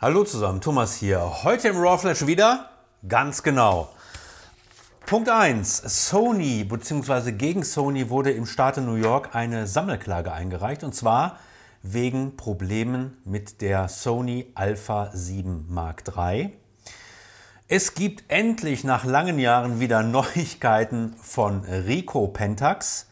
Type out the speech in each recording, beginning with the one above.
Hallo zusammen, Thomas hier. Heute im Raw Flash wieder ganz genau. Punkt 1. Sony bzw. gegen Sony wurde im Staate New York eine Sammelklage eingereicht und zwar wegen Problemen mit der Sony Alpha 7 Mark III. Es gibt endlich nach langen Jahren wieder Neuigkeiten von Rico Pentax.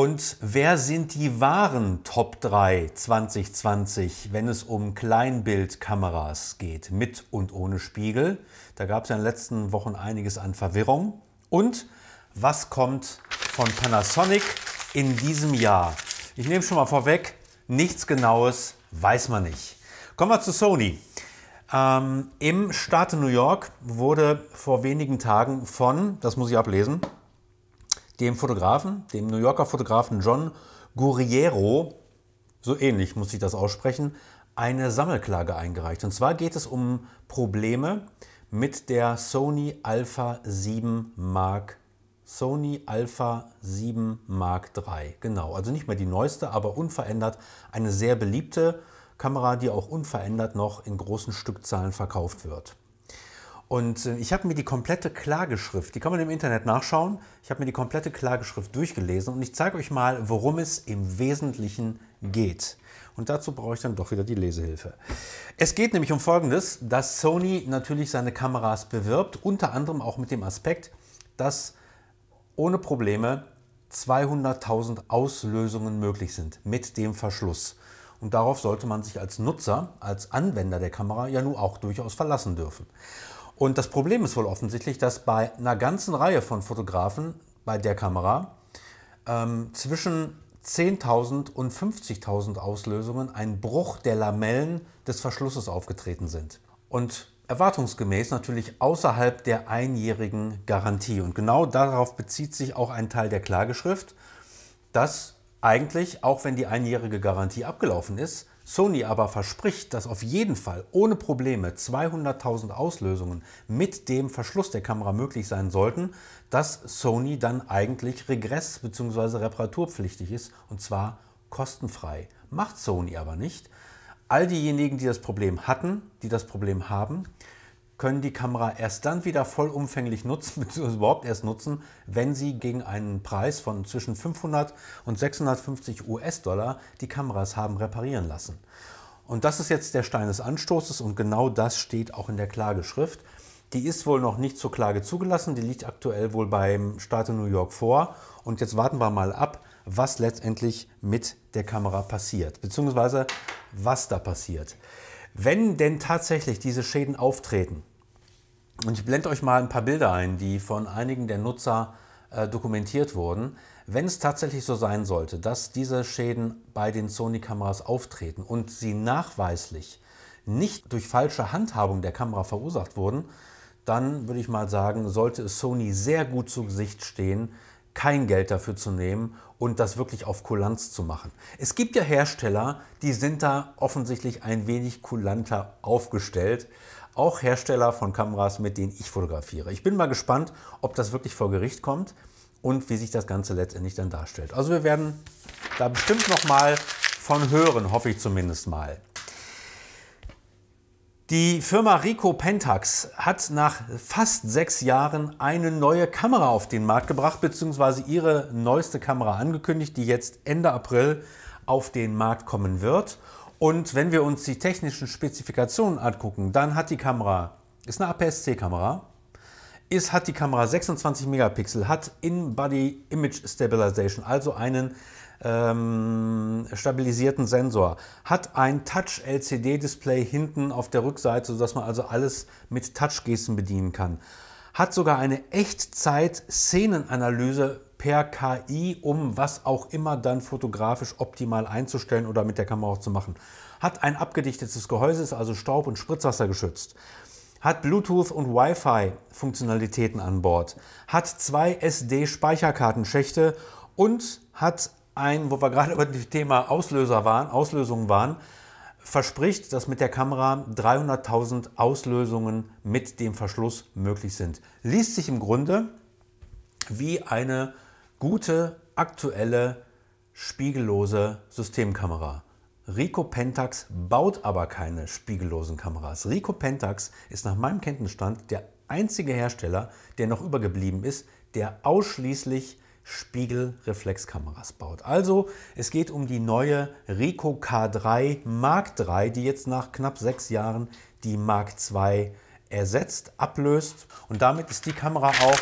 Und wer sind die wahren Top 3 2020, wenn es um Kleinbildkameras geht, mit und ohne Spiegel? Da gab es ja in den letzten Wochen einiges an Verwirrung. Und was kommt von Panasonic in diesem Jahr? Ich nehme schon mal vorweg, nichts Genaues weiß man nicht. Kommen wir zu Sony. Ähm, Im Staat New York wurde vor wenigen Tagen von, das muss ich ablesen, dem Fotografen, dem New Yorker Fotografen John Gurriero, so ähnlich muss ich das aussprechen, eine Sammelklage eingereicht. Und zwar geht es um Probleme mit der Sony Alpha 7 Mark Sony Alpha 7 Mark III. Genau, also nicht mehr die neueste, aber unverändert eine sehr beliebte Kamera, die auch unverändert noch in großen Stückzahlen verkauft wird. Und äh, ich habe mir die komplette Klageschrift, die kann man im Internet nachschauen, ich habe mir die komplette Klageschrift durchgelesen und ich zeige euch mal, worum es im Wesentlichen geht. Und dazu brauche ich dann doch wieder die Lesehilfe. Es geht nämlich um Folgendes, dass Sony natürlich seine Kameras bewirbt, unter anderem auch mit dem Aspekt, dass ohne Probleme 200.000 Auslösungen möglich sind mit dem Verschluss. Und darauf sollte man sich als Nutzer, als Anwender der Kamera ja nun auch durchaus verlassen dürfen. Und das Problem ist wohl offensichtlich, dass bei einer ganzen Reihe von Fotografen bei der Kamera ähm, zwischen 10.000 und 50.000 Auslösungen ein Bruch der Lamellen des Verschlusses aufgetreten sind. Und erwartungsgemäß natürlich außerhalb der einjährigen Garantie. Und genau darauf bezieht sich auch ein Teil der Klageschrift, dass eigentlich, auch wenn die einjährige Garantie abgelaufen ist, Sony aber verspricht, dass auf jeden Fall ohne Probleme 200.000 Auslösungen mit dem Verschluss der Kamera möglich sein sollten, dass Sony dann eigentlich regress- bzw. reparaturpflichtig ist und zwar kostenfrei. Macht Sony aber nicht. All diejenigen, die das Problem hatten, die das Problem haben, können die Kamera erst dann wieder vollumfänglich nutzen, beziehungsweise überhaupt erst nutzen, wenn sie gegen einen Preis von zwischen 500 und 650 US-Dollar die Kameras haben reparieren lassen. Und das ist jetzt der Stein des Anstoßes und genau das steht auch in der Klageschrift. Die ist wohl noch nicht zur Klage zugelassen, die liegt aktuell wohl beim Staat in New York vor. Und jetzt warten wir mal ab, was letztendlich mit der Kamera passiert, beziehungsweise was da passiert. Wenn denn tatsächlich diese Schäden auftreten, und ich blende euch mal ein paar Bilder ein, die von einigen der Nutzer äh, dokumentiert wurden. Wenn es tatsächlich so sein sollte, dass diese Schäden bei den Sony-Kameras auftreten und sie nachweislich nicht durch falsche Handhabung der Kamera verursacht wurden, dann würde ich mal sagen, sollte es Sony sehr gut zu Gesicht stehen, kein Geld dafür zu nehmen und das wirklich auf Kulanz zu machen. Es gibt ja Hersteller, die sind da offensichtlich ein wenig kulanter aufgestellt, auch Hersteller von Kameras, mit denen ich fotografiere. Ich bin mal gespannt, ob das wirklich vor Gericht kommt und wie sich das Ganze letztendlich dann darstellt. Also wir werden da bestimmt noch mal von hören, hoffe ich zumindest mal. Die Firma Rico Pentax hat nach fast sechs Jahren eine neue Kamera auf den Markt gebracht, beziehungsweise ihre neueste Kamera angekündigt, die jetzt Ende April auf den Markt kommen wird. Und wenn wir uns die technischen Spezifikationen angucken, dann hat die Kamera, ist eine APS-C-Kamera, ist, hat die Kamera 26 Megapixel, hat In-Body Image Stabilization, also einen ähm, stabilisierten Sensor, hat ein Touch-LCD-Display hinten auf der Rückseite, sodass man also alles mit Touch-Gesten bedienen kann, hat sogar eine Echtzeit-Szenenanalyse per KI, um was auch immer dann fotografisch optimal einzustellen oder mit der Kamera auch zu machen. Hat ein abgedichtetes Gehäuse, ist also Staub- und Spritzwasser geschützt. Hat Bluetooth und Wi-Fi-Funktionalitäten an Bord. Hat zwei SD-Speicherkartenschächte und hat ein, wo wir gerade über das Thema Auslöser waren, Auslösungen waren, verspricht, dass mit der Kamera 300.000 Auslösungen mit dem Verschluss möglich sind. Liest sich im Grunde wie eine gute, aktuelle, spiegellose Systemkamera. Rico Pentax baut aber keine spiegellosen Kameras. Rico Pentax ist nach meinem Kenntnisstand der einzige Hersteller, der noch übergeblieben ist, der ausschließlich Spiegelreflexkameras baut. Also es geht um die neue Rico K3 Mark III, die jetzt nach knapp sechs Jahren die Mark II ersetzt, ablöst und damit ist die Kamera auch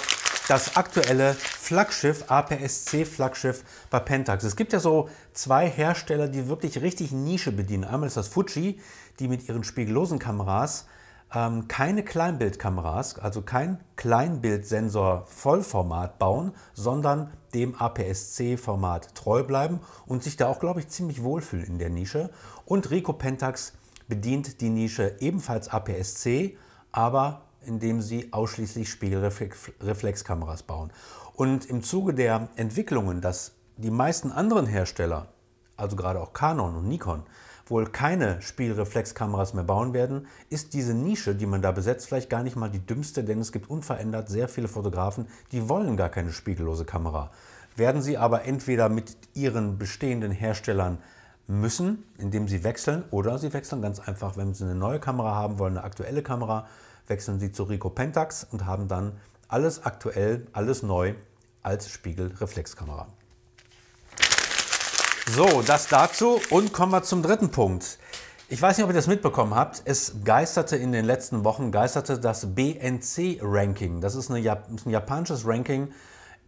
das aktuelle Flaggschiff, APS-C-Flaggschiff bei Pentax. Es gibt ja so zwei Hersteller, die wirklich richtig Nische bedienen. Einmal ist das Fuji, die mit ihren spiegellosen Kameras ähm, keine Kleinbildkameras, also kein Kleinbildsensor Vollformat bauen, sondern dem APS-C-Format treu bleiben und sich da auch, glaube ich, ziemlich wohlfühlen in der Nische. Und Rico Pentax bedient die Nische ebenfalls APS-C, aber indem sie ausschließlich Spiegelreflexkameras bauen. Und im Zuge der Entwicklungen, dass die meisten anderen Hersteller, also gerade auch Canon und Nikon, wohl keine Spielreflexkameras mehr bauen werden, ist diese Nische, die man da besetzt, vielleicht gar nicht mal die dümmste, denn es gibt unverändert sehr viele Fotografen, die wollen gar keine spiegellose Kamera. Werden sie aber entweder mit ihren bestehenden Herstellern müssen, indem sie wechseln, oder sie wechseln ganz einfach, wenn sie eine neue Kamera haben wollen, eine aktuelle Kamera, wechseln sie zu Rico Pentax und haben dann alles aktuell, alles neu als Spiegelreflexkamera. So, das dazu und kommen wir zum dritten Punkt. Ich weiß nicht, ob ihr das mitbekommen habt. Es geisterte in den letzten Wochen, geisterte das BNC-Ranking. Das ist, ein japanisches Ranking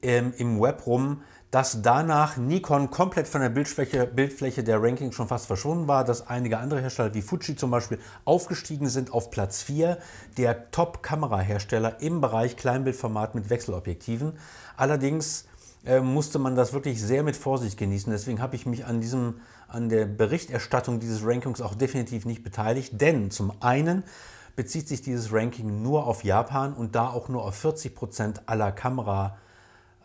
ähm, im Web rum, dass danach Nikon komplett von der Bildfläche, Bildfläche der Ranking schon fast verschwunden war, dass einige andere Hersteller wie Fuji zum Beispiel aufgestiegen sind auf Platz 4 der Top-Kamerahersteller im Bereich Kleinbildformat mit Wechselobjektiven. Allerdings äh, musste man das wirklich sehr mit Vorsicht genießen. Deswegen habe ich mich an, diesem, an der Berichterstattung dieses Rankings auch definitiv nicht beteiligt, denn zum einen bezieht sich dieses Ranking nur auf Japan und da auch nur auf 40% Prozent aller Kamerahersteller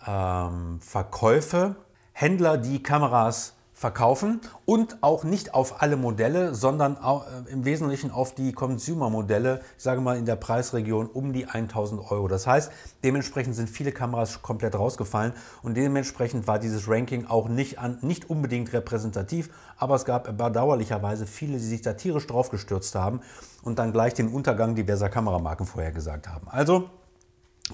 ähm, Verkäufe, Händler, die Kameras verkaufen und auch nicht auf alle Modelle, sondern auch, äh, im Wesentlichen auf die Consumer-Modelle, sage mal in der Preisregion um die 1000 Euro. Das heißt, dementsprechend sind viele Kameras komplett rausgefallen und dementsprechend war dieses Ranking auch nicht, an, nicht unbedingt repräsentativ, aber es gab bedauerlicherweise viele, die sich da tierisch draufgestürzt haben und dann gleich den Untergang diverser Kameramarken vorhergesagt haben. Also,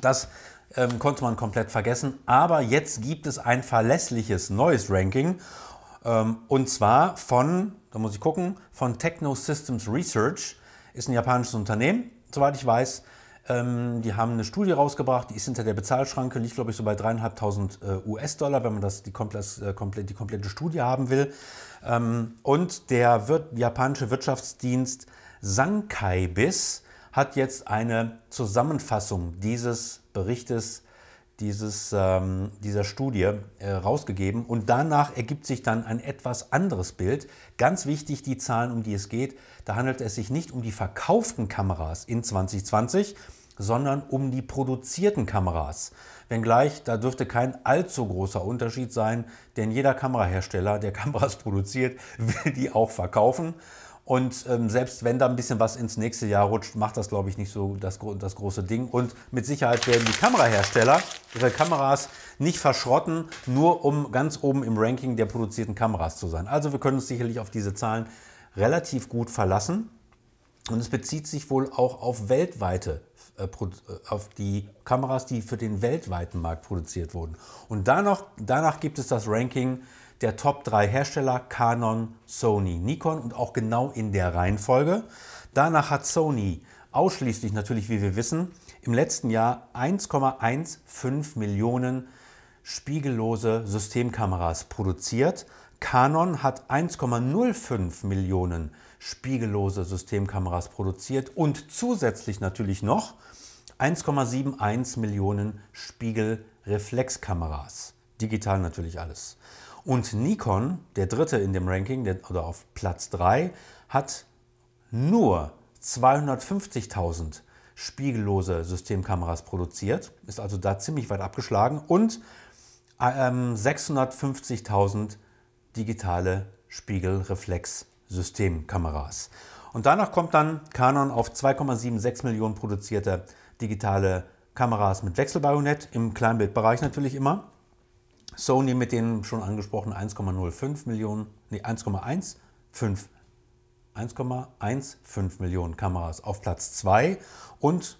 das ähm, konnte man komplett vergessen. Aber jetzt gibt es ein verlässliches neues Ranking. Ähm, und zwar von, da muss ich gucken, von Techno Systems Research. Ist ein japanisches Unternehmen, soweit ich weiß. Ähm, die haben eine Studie rausgebracht, die ist hinter der Bezahlschranke, liegt glaube ich so bei dreieinhalbtausend äh, US-Dollar, wenn man das, die, komplett, äh, komplett, die komplette Studie haben will. Ähm, und der wird, japanische Wirtschaftsdienst Sankai BIS hat jetzt eine Zusammenfassung dieses Berichtes dieses, ähm, dieser Studie äh, rausgegeben. Und danach ergibt sich dann ein etwas anderes Bild. Ganz wichtig, die Zahlen, um die es geht, da handelt es sich nicht um die verkauften Kameras in 2020, sondern um die produzierten Kameras. Wenngleich, da dürfte kein allzu großer Unterschied sein, denn jeder Kamerahersteller, der Kameras produziert, will die auch verkaufen. Und ähm, selbst wenn da ein bisschen was ins nächste Jahr rutscht, macht das, glaube ich, nicht so das, das große Ding. Und mit Sicherheit werden die Kamerahersteller ihre Kameras nicht verschrotten, nur um ganz oben im Ranking der produzierten Kameras zu sein. Also wir können uns sicherlich auf diese Zahlen relativ gut verlassen. Und es bezieht sich wohl auch auf weltweite, äh, äh, auf die Kameras, die für den weltweiten Markt produziert wurden. Und danach, danach gibt es das Ranking der Top 3 Hersteller Canon, Sony, Nikon und auch genau in der Reihenfolge. Danach hat Sony ausschließlich natürlich, wie wir wissen, im letzten Jahr 1,15 Millionen spiegellose Systemkameras produziert. Canon hat 1,05 Millionen spiegellose Systemkameras produziert und zusätzlich natürlich noch 1,71 Millionen Spiegelreflexkameras. Digital natürlich alles. Und Nikon, der dritte in dem Ranking, der, oder auf Platz 3, hat nur 250.000 spiegellose Systemkameras produziert, ist also da ziemlich weit abgeschlagen und 650.000 ähm, digitale Spiegelreflex-Systemkameras. Und danach kommt dann Canon auf 2,76 Millionen produzierte digitale Kameras mit Wechselbajonett, im Kleinbildbereich natürlich immer. Sony mit den schon angesprochenen 1,05 Millionen, nee, 1,15 1,15 Millionen Kameras auf Platz 2 und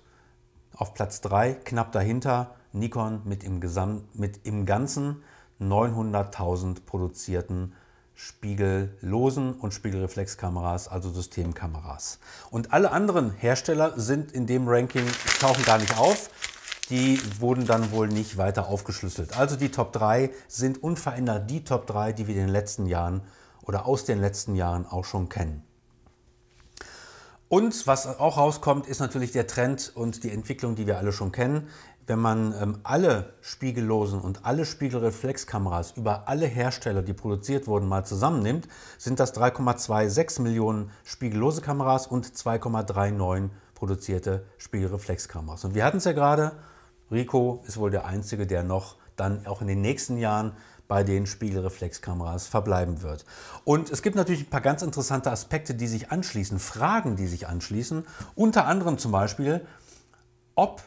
auf Platz 3 knapp dahinter Nikon mit im, Gesam mit im Ganzen 900.000 produzierten spiegellosen und Spiegelreflexkameras, also Systemkameras. Und alle anderen Hersteller sind in dem Ranking, tauchen gar nicht auf die wurden dann wohl nicht weiter aufgeschlüsselt. Also die Top 3 sind unverändert die Top 3, die wir in den letzten Jahren oder aus den letzten Jahren auch schon kennen. Und was auch rauskommt, ist natürlich der Trend und die Entwicklung, die wir alle schon kennen. Wenn man ähm, alle spiegellosen und alle Spiegelreflexkameras über alle Hersteller, die produziert wurden, mal zusammennimmt, sind das 3,26 Millionen spiegellose Kameras und 2,39 produzierte Spiegelreflexkameras. Und wir hatten es ja gerade, Rico ist wohl der Einzige, der noch dann auch in den nächsten Jahren bei den Spiegelreflexkameras verbleiben wird. Und es gibt natürlich ein paar ganz interessante Aspekte, die sich anschließen, Fragen, die sich anschließen. Unter anderem zum Beispiel, ob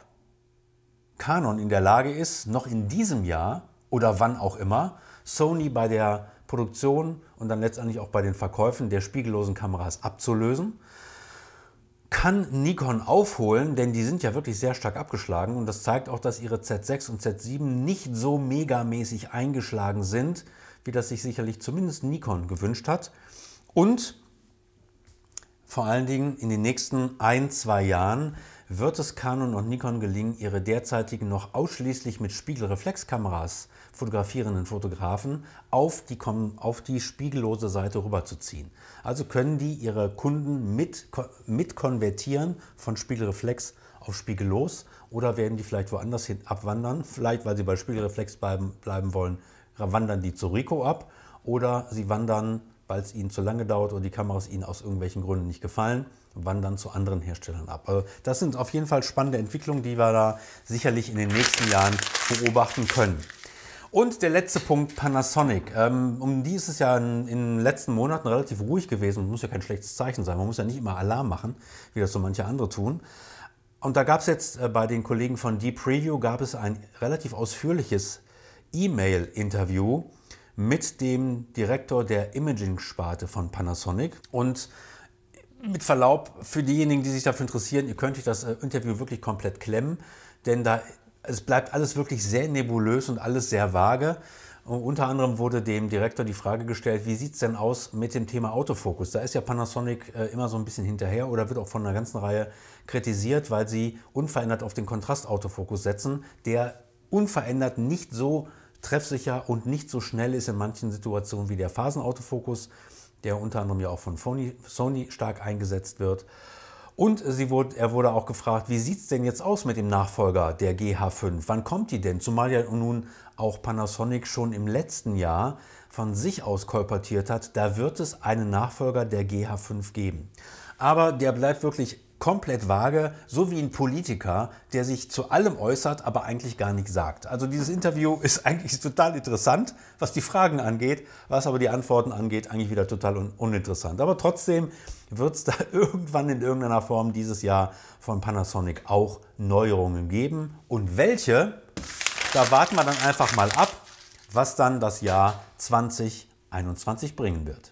Canon in der Lage ist, noch in diesem Jahr oder wann auch immer, Sony bei der Produktion und dann letztendlich auch bei den Verkäufen der spiegellosen Kameras abzulösen kann Nikon aufholen, denn die sind ja wirklich sehr stark abgeschlagen und das zeigt auch, dass ihre Z6 und Z7 nicht so megamäßig eingeschlagen sind, wie das sich sicherlich zumindest Nikon gewünscht hat. Und vor allen Dingen in den nächsten ein, zwei Jahren wird es Canon und Nikon gelingen, ihre derzeitigen noch ausschließlich mit Spiegelreflexkameras fotografierenden Fotografen auf die, auf die spiegellose Seite rüberzuziehen. Also können die ihre Kunden mit, mit konvertieren von Spiegelreflex auf spiegellos oder werden die vielleicht woanders hin abwandern? Vielleicht, weil sie bei Spiegelreflex bleiben, bleiben wollen, wandern die zu Rico ab oder sie wandern weil es ihnen zu lange dauert oder die Kameras ihnen aus irgendwelchen Gründen nicht gefallen, wandern zu anderen Herstellern ab. Also das sind auf jeden Fall spannende Entwicklungen, die wir da sicherlich in den nächsten Jahren beobachten können. Und der letzte Punkt, Panasonic. Ähm, um die ist es ja in, den letzten Monaten relativ ruhig gewesen. Muss ja kein schlechtes Zeichen sein. Man muss ja nicht immer Alarm machen, wie das so manche andere tun. Und da gab es jetzt äh, bei den Kollegen von Deep Preview gab es ein relativ ausführliches E-Mail-Interview mit dem Direktor der Imaging-Sparte von Panasonic. Und mit Verlaub, für diejenigen, die sich dafür interessieren, ihr könnt euch das äh, Interview wirklich komplett klemmen, denn da, es bleibt alles wirklich sehr nebulös und alles sehr vage. Und unter anderem wurde dem Direktor die Frage gestellt, wie sieht es denn aus mit dem Thema Autofokus? Da ist ja Panasonic äh, immer so ein bisschen hinterher oder wird auch von einer ganzen Reihe kritisiert, weil sie unverändert auf den Kontrast-Autofokus setzen, der unverändert nicht so treffsicher und nicht so schnell ist in manchen Situationen wie der Phasenautofokus, der unter anderem ja auch von Sony stark eingesetzt wird. Und wurde, er wurde auch gefragt, wie sieht es denn jetzt aus mit dem Nachfolger der GH5? Wann kommt die denn? Zumal ja nun auch Panasonic schon im letzten Jahr von sich aus kolportiert hat, da wird es einen Nachfolger der GH5 geben. Aber der bleibt wirklich komplett vage, so wie ein Politiker, der sich zu allem äußert, aber eigentlich gar nichts sagt. Also dieses Interview ist eigentlich total interessant, was die Fragen angeht, was aber die Antworten angeht, eigentlich wieder total un uninteressant. Aber trotzdem wird es da irgendwann in irgendeiner Form dieses Jahr von Panasonic auch Neuerungen geben. Und welche, da warten wir dann einfach mal ab, was dann das Jahr 2021 bringen wird.